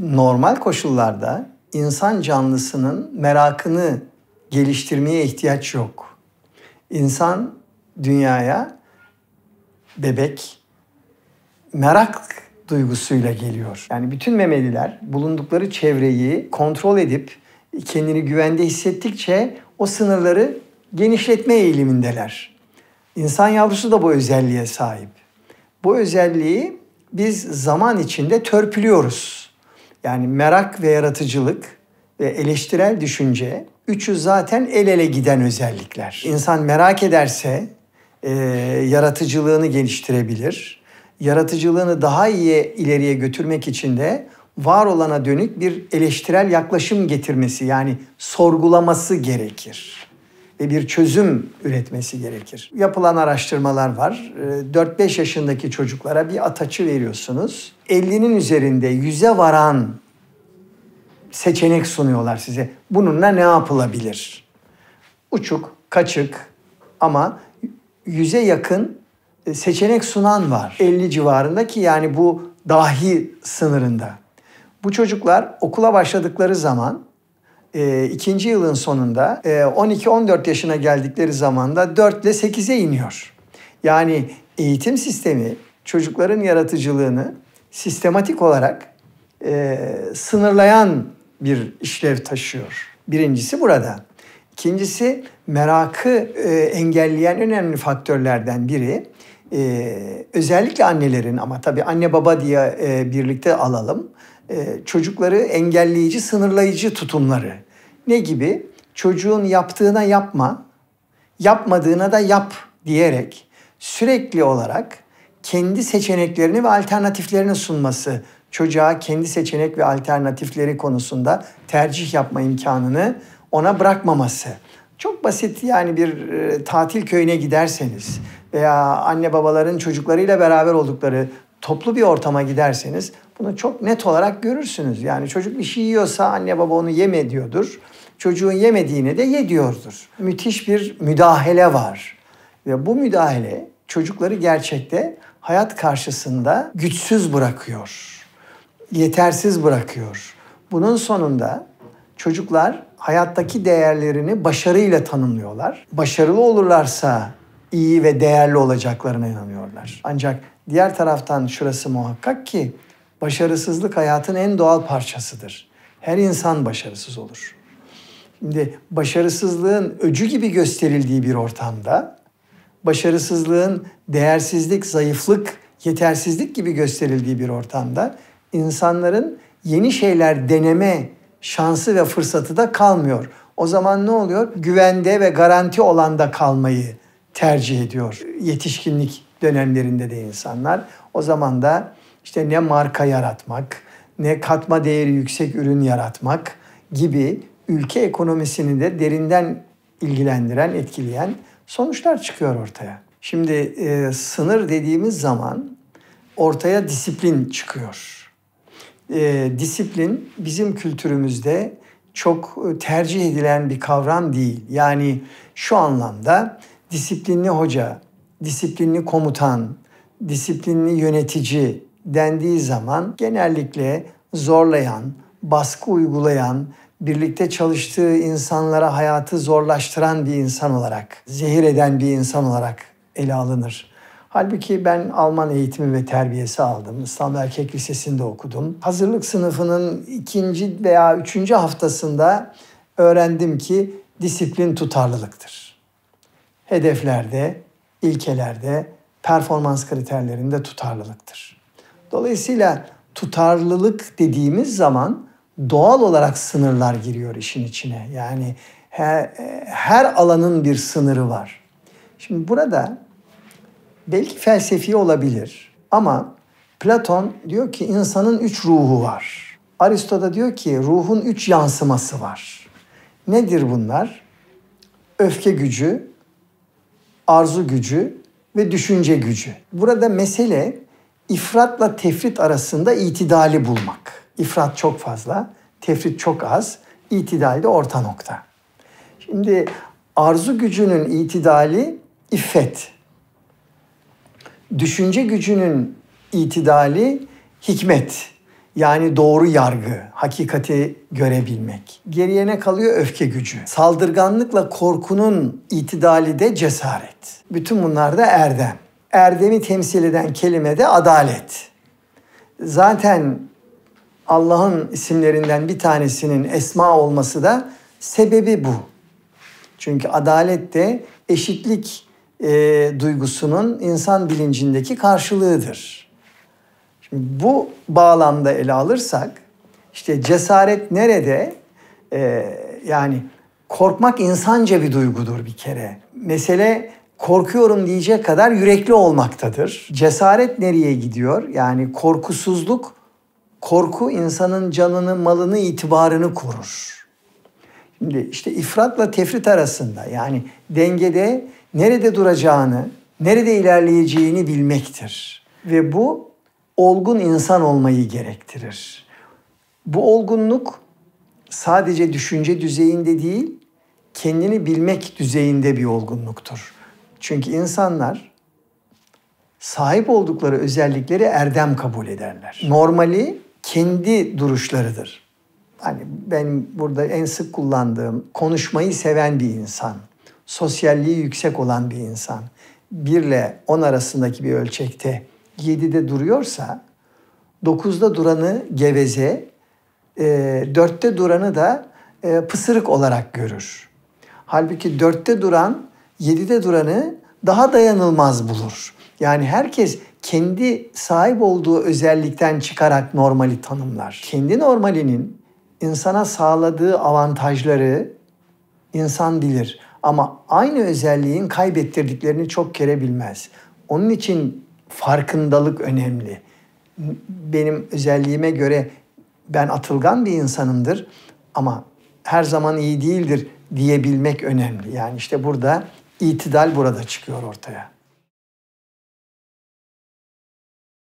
normal koşullarda insan canlısının merakını geliştirmeye ihtiyaç yok. İnsan dünyaya bebek merak duygusuyla geliyor. Yani bütün memeliler bulundukları çevreyi kontrol edip kendini güvende hissettikçe o sınırları genişletme eğilimindeler. İnsan yavrusu da bu özelliğe sahip. Bu özelliği biz zaman içinde törpülüyoruz. Yani merak ve yaratıcılık ve eleştirel düşünce üçü zaten el ele giden özellikler. İnsan merak ederse e, yaratıcılığını geliştirebilir. Yaratıcılığını daha iyi ileriye götürmek için de var olana dönük bir eleştirel yaklaşım getirmesi yani sorgulaması gerekir ve bir çözüm üretmesi gerekir. Yapılan araştırmalar var. 4-5 ee, yaşındaki çocuklara bir ataçı veriyorsunuz. 50'nin üzerinde yüz'e varan seçenek sunuyorlar size. Bununla ne yapılabilir? Uçuk, kaçık ama yüz'e yakın e, seçenek sunan var. 50 civarındaki, yani bu dahi sınırında. Bu çocuklar okula başladıkları zaman e, ikinci yılın sonunda e, 12-14 yaşına geldikleri zaman da 4 ile 8'e iniyor. Yani eğitim sistemi çocukların yaratıcılığını sistematik olarak e, sınırlayan bir işlev taşıyor. Birincisi burada. İkincisi merakı e, engelleyen önemli faktörlerden biri. E, özellikle annelerin ama tabii anne baba diye e, birlikte alalım. E, çocukları engelleyici, sınırlayıcı tutumları. Ne gibi? Çocuğun yaptığına yapma, yapmadığına da yap diyerek sürekli olarak kendi seçeneklerini ve alternatiflerini sunması çocuğa kendi seçenek ve alternatifleri konusunda tercih yapma imkanını ona bırakmaması. Çok basit yani bir e, tatil köyüne giderseniz veya anne babaların çocuklarıyla beraber oldukları toplu bir ortama giderseniz bunu çok net olarak görürsünüz. Yani çocuk bir şey yiyorsa anne baba onu yeme diyordur. Çocuğun yemediğine de ye diyordur. Müthiş bir müdahale var. Ve bu müdahale çocukları gerçekte hayat karşısında güçsüz bırakıyor. Yetersiz bırakıyor. Bunun sonunda çocuklar hayattaki değerlerini başarıyla tanımlıyorlar. Başarılı olurlarsa iyi ve değerli olacaklarına inanıyorlar. Ancak diğer taraftan şurası muhakkak ki başarısızlık hayatın en doğal parçasıdır. Her insan başarısız olur. Şimdi başarısızlığın öcü gibi gösterildiği bir ortamda başarısızlığın değersizlik, zayıflık, yetersizlik gibi gösterildiği bir ortamda insanların yeni şeyler deneme şansı ve fırsatı da kalmıyor. O zaman ne oluyor? Güvende ve garanti olanda kalmayı tercih ediyor. Yetişkinlik dönemlerinde de insanlar. O zaman da işte ne marka yaratmak, ne katma değeri yüksek ürün yaratmak gibi ülke ekonomisini de derinden ilgilendiren, etkileyen sonuçlar çıkıyor ortaya. Şimdi e, sınır dediğimiz zaman ortaya disiplin çıkıyor. E, disiplin bizim kültürümüzde çok tercih edilen bir kavram değil. Yani şu anlamda disiplinli hoca, disiplinli komutan, disiplinli yönetici dendiği zaman genellikle zorlayan, baskı uygulayan, birlikte çalıştığı insanlara hayatı zorlaştıran bir insan olarak, zehir eden bir insan olarak ele alınır. Halbuki ben Alman eğitimi ve terbiyesi aldım. İstanbul Erkek Lisesi'nde okudum. Hazırlık sınıfının ikinci veya üçüncü haftasında öğrendim ki disiplin tutarlılıktır hedeflerde, ilkelerde, performans kriterlerinde tutarlılıktır. Dolayısıyla tutarlılık dediğimiz zaman doğal olarak sınırlar giriyor işin içine. Yani her, e, her alanın bir sınırı var. Şimdi burada belki felsefi olabilir ama Platon diyor ki insanın üç ruhu var. Aristo da diyor ki ruhun üç yansıması var. Nedir bunlar? Öfke gücü, arzu gücü ve düşünce gücü. Burada mesele ifratla tefrit arasında itidali bulmak. İfrat çok fazla, tefrit çok az, itidal de orta nokta. Şimdi arzu gücünün itidali iffet. Düşünce gücünün itidali hikmet. Yani doğru yargı, hakikati görebilmek. Geriye ne kalıyor? Öfke gücü. Saldırganlıkla korkunun itidali de cesaret. Bütün bunlar da erdem. Erdemi temsil eden kelime de adalet. Zaten Allah'ın isimlerinden bir tanesinin esma olması da sebebi bu. Çünkü adalet de eşitlik e, duygusunun insan bilincindeki karşılığıdır. Şimdi bu bağlamda ele alırsak işte cesaret nerede? Ee, yani korkmak insanca bir duygudur bir kere. Mesele korkuyorum diyecek kadar yürekli olmaktadır. Cesaret nereye gidiyor? Yani korkusuzluk, korku insanın canını, malını, itibarını korur. Şimdi işte ifratla tefrit arasında yani dengede nerede duracağını, nerede ilerleyeceğini bilmektir. Ve bu olgun insan olmayı gerektirir. Bu olgunluk sadece düşünce düzeyinde değil, kendini bilmek düzeyinde bir olgunluktur. Çünkü insanlar sahip oldukları özellikleri erdem kabul ederler. Normali kendi duruşlarıdır. Hani ben burada en sık kullandığım konuşmayı seven bir insan, sosyalliği yüksek olan bir insan, birle on arasındaki bir ölçekte 7'de duruyorsa 9'da duranı geveze, e, 4'te duranı da e, pısırık olarak görür. Halbuki 4'te duran 7'de duranı daha dayanılmaz bulur. Yani herkes kendi sahip olduğu özellikten çıkarak normali tanımlar. Kendi normalinin insana sağladığı avantajları insan bilir ama aynı özelliğin kaybettirdiklerini çok kere bilmez. Onun için farkındalık önemli. Benim özelliğime göre ben atılgan bir insanımdır ama her zaman iyi değildir diyebilmek önemli. Yani işte burada itidal burada çıkıyor ortaya.